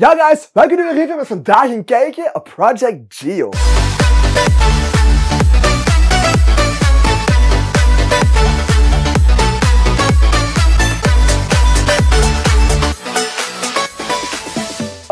Ja guys, welkom bij weer even met vandaag een kijkje op Project Geo.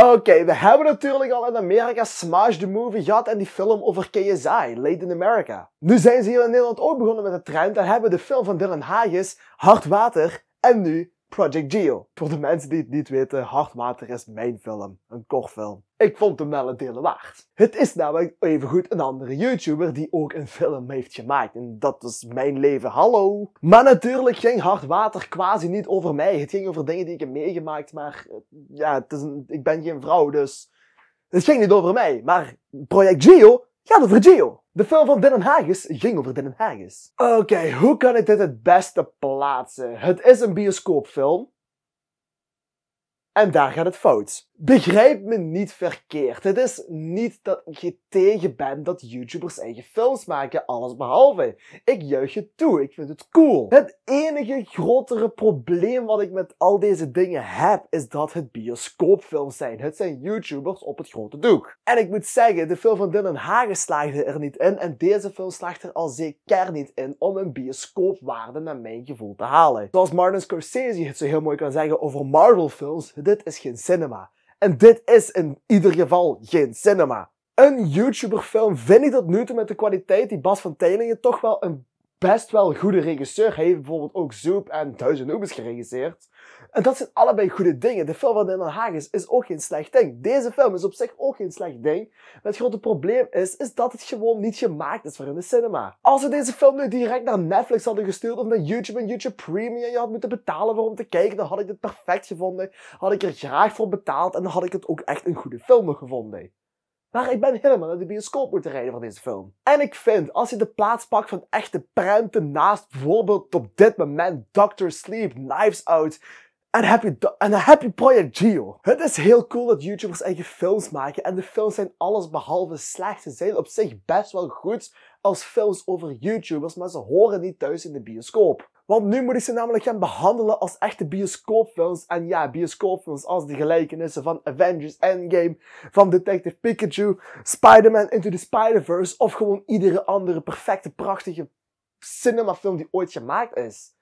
Oké, we hebben natuurlijk al in Amerika Smash the Movie gehad en die film over KSI, Late in America. Nu zijn ze hier in Nederland ook begonnen met de trend en hebben de film van Dylan Hages, Hard Water en nu Project Geo. Voor de mensen die het niet weten, Hartwater is mijn film. Een kortfilm. Ik vond hem wel een deel waard. Het is namelijk evengoed een andere YouTuber die ook een film heeft gemaakt. En dat is mijn leven, hallo. Maar natuurlijk ging Hartwater quasi niet over mij. Het ging over dingen die ik heb meegemaakt. Maar eh, ja, het is ik ben geen vrouw, dus... Het ging niet over mij. Maar Project Geo gaat over Gio. De film van Den Haagis ging over Den Haagis. Oké, hoe kan ik dit het beste plaatsen? Het is een bioscoopfilm. En daar gaat het fout. Begrijp me niet verkeerd. Het is niet dat ik je tegen ben dat YouTubers eigen films maken, alles behalve. Ik juich het toe, ik vind het cool. Het enige grotere probleem wat ik met al deze dingen heb, is dat het bioscoopfilms zijn. Het zijn YouTubers op het grote doek. En ik moet zeggen, de film van Dylan Hagen slaagde er niet in en deze film slaagt er al zeker niet in om een bioscoopwaarde naar mijn gevoel te halen. Zoals Martin Scorsese het zo heel mooi kan zeggen over Marvel films, dit is geen cinema. En dit is in ieder geval geen cinema. Een YouTuberfilm vind ik tot nu toe met de kwaliteit die Bas van Teylingen toch wel een best wel goede regisseur. Hij heeft bijvoorbeeld ook Zoep en Duizend Oemers geregisseerd. En dat zijn allebei goede dingen. De film van Den Haag is, ook geen slecht ding. Deze film is op zich ook geen slecht ding. Maar het grote probleem is, is dat het gewoon niet gemaakt is voor in de cinema. Als we deze film nu direct naar Netflix hadden gestuurd of naar YouTube en YouTube Premium je had moeten betalen om te kijken, dan had ik dit perfect gevonden. Had ik er graag voor betaald en dan had ik het ook echt een goede film gevonden. Maar ik ben helemaal naar de bioscoop moeten rijden van deze film. En ik vind, als je de plaats pakt van echte prenten naast bijvoorbeeld op dit moment Doctor Sleep, Knives Out, en happy je en dan heb je Project Geo. Het is heel cool dat YouTubers eigen films maken. En de films zijn alles behalve slecht. Ze zijn op zich best wel goed als films over YouTubers. Maar ze horen niet thuis in de bioscoop. Want nu moet ik ze namelijk gaan behandelen als echte bioscoopfilms. En ja, bioscoopfilms als de gelijkenissen van Avengers Endgame, van Detective Pikachu, Spider-Man Into the Spider-Verse of gewoon iedere andere perfecte, prachtige cinemafilm die ooit gemaakt is.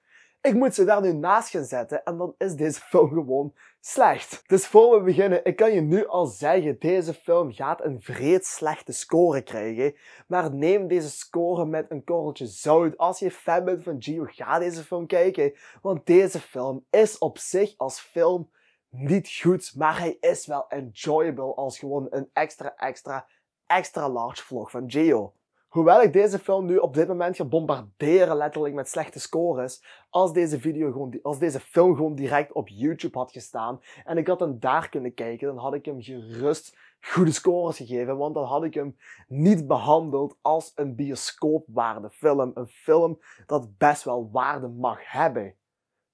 Ik moet ze daar nu naast gaan zetten en dan is deze film gewoon slecht. Dus voor we beginnen, ik kan je nu al zeggen, deze film gaat een vreed slechte score krijgen. Maar neem deze score met een korreltje zout. Als je fan bent van Gio, ga deze film kijken. Want deze film is op zich als film niet goed, maar hij is wel enjoyable als gewoon een extra, extra, extra large vlog van Gio. Hoewel ik deze film nu op dit moment ga bombarderen letterlijk met slechte scores, als deze, video gewoon, als deze film gewoon direct op YouTube had gestaan en ik had hem daar kunnen kijken, dan had ik hem gerust goede scores gegeven, want dan had ik hem niet behandeld als een bioscoopwaarde film. Een film dat best wel waarde mag hebben.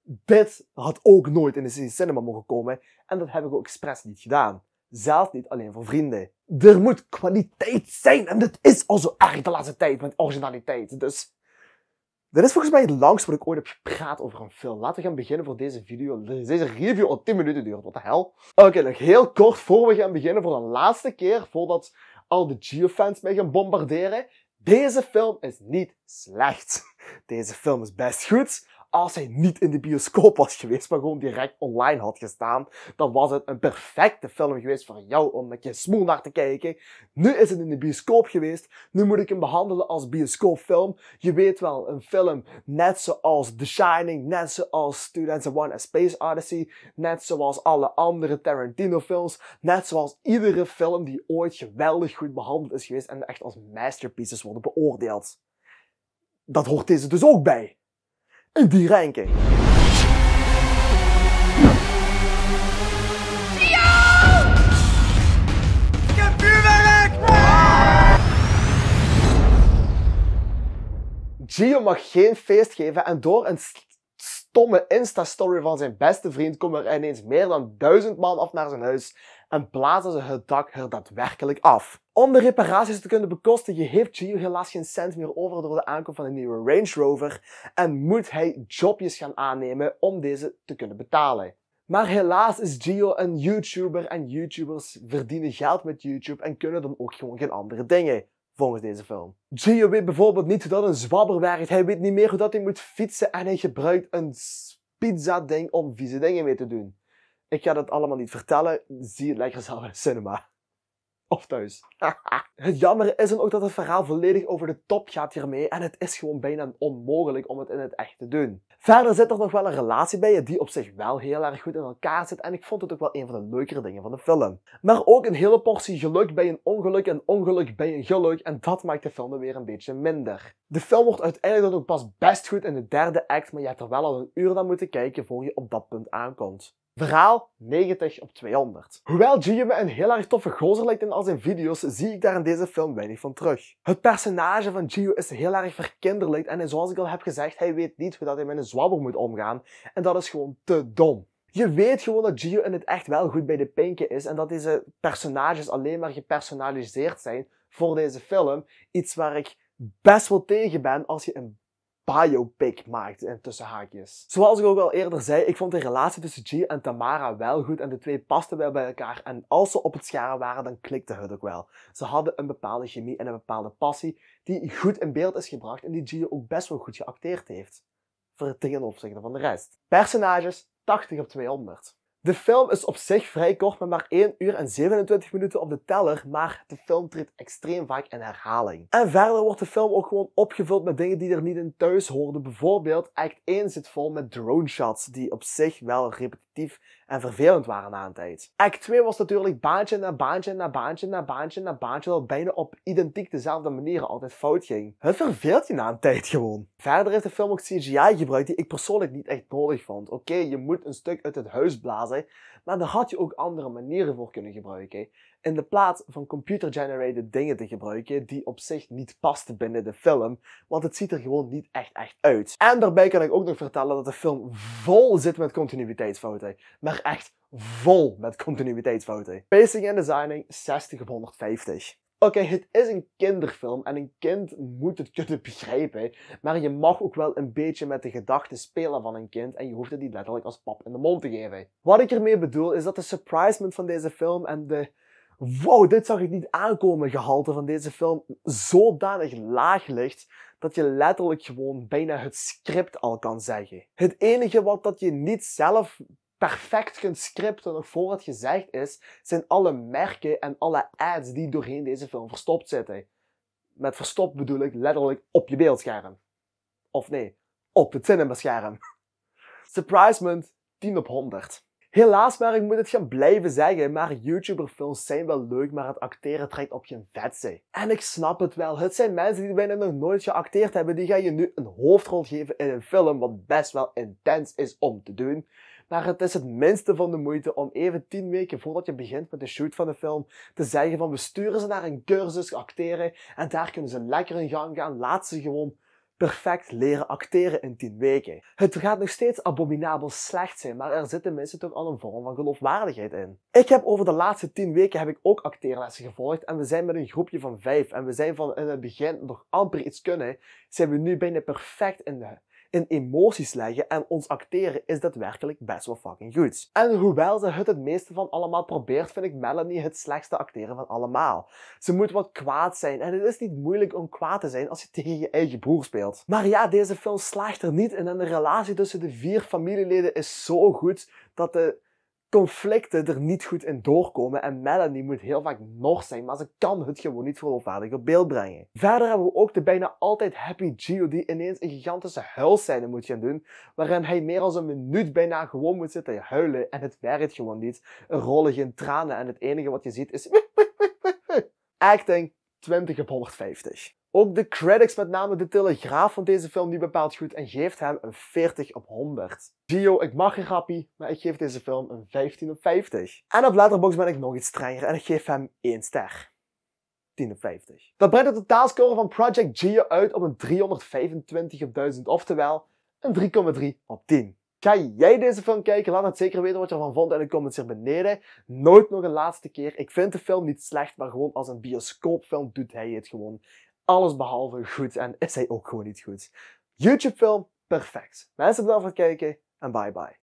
Dit had ook nooit in de cinema mogen komen en dat heb ik ook expres niet gedaan. Zelfs niet alleen voor vrienden er moet kwaliteit zijn. En dat is al zo erg de laatste tijd met originaliteit. Dus dit is volgens mij het langst wat ik ooit heb gepraat over een film. Laten we gaan beginnen voor deze video. Deze review al 10 minuten duurt. Wat de hel. Oké, nog heel kort voor we gaan beginnen voor de laatste keer. Voordat al de Geofans mij gaan bombarderen. Deze film is niet slecht. Deze film is best goed als hij niet in de bioscoop was geweest, maar gewoon direct online had gestaan, dan was het een perfecte film geweest voor jou om met je smoel naar te kijken. Nu is het in de bioscoop geweest, nu moet ik hem behandelen als bioscoopfilm. Je weet wel, een film net zoals The Shining, net zoals One A Space Odyssey, net zoals alle andere Tarantino films, net zoals iedere film die ooit geweldig goed behandeld is geweest en echt als masterpieces worden beoordeeld. Dat hoort deze dus ook bij. Die dierenenking. Gio mag geen feest geven en door een stomme Insta-story van zijn beste vriend komen er ineens meer dan duizend man af naar zijn huis en blazen ze het dak er daadwerkelijk af. Om de reparaties te kunnen bekosten, heeft Gio helaas geen cent meer over door de aankoop van een nieuwe Range Rover en moet hij jobjes gaan aannemen om deze te kunnen betalen. Maar helaas is Gio een YouTuber en YouTubers verdienen geld met YouTube en kunnen dan ook gewoon geen andere dingen volgens deze film. Gio weet bijvoorbeeld niet hoe dat een zwabber werkt. Hij weet niet meer hoe dat hij moet fietsen en hij gebruikt een pizza ding om vieze dingen mee te doen. Ik ga dat allemaal niet vertellen. Zie het lekker zelf in de cinema. Of thuis. het jammer is dan ook dat het verhaal volledig over de top gaat hiermee en het is gewoon bijna onmogelijk om het in het echt te doen. Verder zit er nog wel een relatie bij je die op zich wel heel erg goed in elkaar zit en ik vond het ook wel een van de leukere dingen van de film. Maar ook een hele portie geluk bij een ongeluk en ongeluk bij een geluk en dat maakt de film weer een beetje minder. De film wordt uiteindelijk dan ook pas best goed in de derde act, maar je hebt er wel al een uur naar moeten kijken voor je op dat punt aankomt. Verhaal 90 op 200. Hoewel me een heel erg toffe gozer lijkt in al zijn video's, zie ik daar in deze film weinig van terug. Het personage van Gio is heel erg verkinderlijkt en zoals ik al heb gezegd, hij weet niet hoe dat hij met een zwabber moet omgaan en dat is gewoon te dom. Je weet gewoon dat Gio in het echt wel goed bij de pinken is en dat deze personages alleen maar gepersonaliseerd zijn voor deze film. Iets waar ik best wel tegen ben als je een biopic maakt, in tussen haakjes. Zoals ik ook al eerder zei, ik vond de relatie tussen G en Tamara wel goed en de twee pasten wel bij elkaar. En als ze op het scharen waren, dan klikte het ook wel. Ze hadden een bepaalde chemie en een bepaalde passie die goed in beeld is gebracht en die G ook best wel goed geacteerd heeft. Ten opzichte van de rest. Personages 80 op 200. De film is op zich vrij kort met maar 1 uur en 27 minuten op de teller, maar de film treedt extreem vaak in herhaling. En verder wordt de film ook gewoon opgevuld met dingen die er niet in thuis hoorden. Bijvoorbeeld, act 1 zit vol met drone shots, die op zich wel repetitief en vervelend waren na een tijd. Act 2 was natuurlijk baantje na baantje na baantje na baantje na baantje dat bijna op identiek dezelfde manier altijd fout ging. Het verveelt je na een tijd gewoon. Verder heeft de film ook CGI gebruikt die ik persoonlijk niet echt nodig vond. Oké, je moet een stuk uit het huis blazen, maar daar had je ook andere manieren voor kunnen gebruiken in de plaats van computer-generated dingen te gebruiken die op zich niet past binnen de film, want het ziet er gewoon niet echt echt uit. En daarbij kan ik ook nog vertellen dat de film vol zit met continuïteitsfouten, maar echt vol met continuïteitsfouten. Pacing en designing 60 op 150. Oké, het is een kinderfilm en een kind moet het kunnen begrijpen. Maar je mag ook wel een beetje met de gedachten spelen van een kind en je hoeft het niet letterlijk als pap in de mond te geven. Wat ik ermee bedoel is dat de surprisement van deze film en de wow, dit zag ik niet aankomen gehalte van deze film zodanig laag ligt dat je letterlijk gewoon bijna het script al kan zeggen. Het enige wat dat je niet zelf perfect kunt scripten nog voor het gezegd is, zijn alle merken en alle ads die doorheen deze film verstopt zitten. Met verstopt bedoel ik letterlijk op je beeldscherm. Of nee, op het cinemascherm. Surprisement 10 op 100. Helaas, maar ik moet het gaan blijven zeggen, maar YouTuberfilms zijn wel leuk, maar het acteren trekt op je vetzij. En ik snap het wel, het zijn mensen die bijna nog nooit geacteerd hebben, die gaan je nu een hoofdrol geven in een film wat best wel intens is om te doen. Maar het is het minste van de moeite om even 10 weken voordat je begint met de shoot van de film te zeggen van we sturen ze naar een cursus acteren en daar kunnen ze lekker in gang gaan, laat ze gewoon perfect leren acteren in 10 weken. Het gaat nog steeds abominabel slecht zijn, maar er zitten mensen toch al een vorm van geloofwaardigheid in. Ik heb over de laatste 10 weken heb ik ook acteerlessen gevolgd en we zijn met een groepje van 5 en we zijn van in het begin nog amper iets kunnen, zijn we nu bijna perfect in de in emoties leggen en ons acteren is daadwerkelijk best wel fucking goed. En hoewel ze het het meeste van allemaal probeert, vind ik Melanie het slechtste acteren van allemaal. Ze moet wat kwaad zijn en het is niet moeilijk om kwaad te zijn als je tegen je eigen broer speelt. Maar ja, deze film slaagt er niet in en de relatie tussen de vier familieleden is zo goed dat de conflicten er niet goed in doorkomen en Melanie moet heel vaak nog zijn, maar ze kan het gewoon niet geloofwaardig op beeld brengen. Verder hebben we ook de bijna altijd happy Gio die ineens een gigantische huilscène moet gaan doen, waarin hij meer dan een minuut bijna gewoon moet zitten huilen en het werkt gewoon niet. Er rollen geen tranen en het enige wat je ziet is acting 20 op 150. Ook de critics, met name de Telegraaf, van deze film niet bepaald goed en geeft hem een 40 op 100. Gio, ik mag een grappie, maar ik geef deze film een 15 op 50. En op Letterboxd ben ik nog iets strenger en ik geef hem 1 ster. 10 op 50. Dat brengt de totaalscore van Project Gio uit op een 325 op 1000, oftewel een 3,3 op 10. Ga jij deze film kijken? Laat het zeker weten wat je ervan vond in de comments hier beneden. Nooit nog een laatste keer. Ik vind de film niet slecht, maar gewoon als een bioscoopfilm doet hij het gewoon alles behalve goed en is hij ook gewoon niet goed. YouTube-film, perfect. Mensen bedankt voor het kijken en bye bye.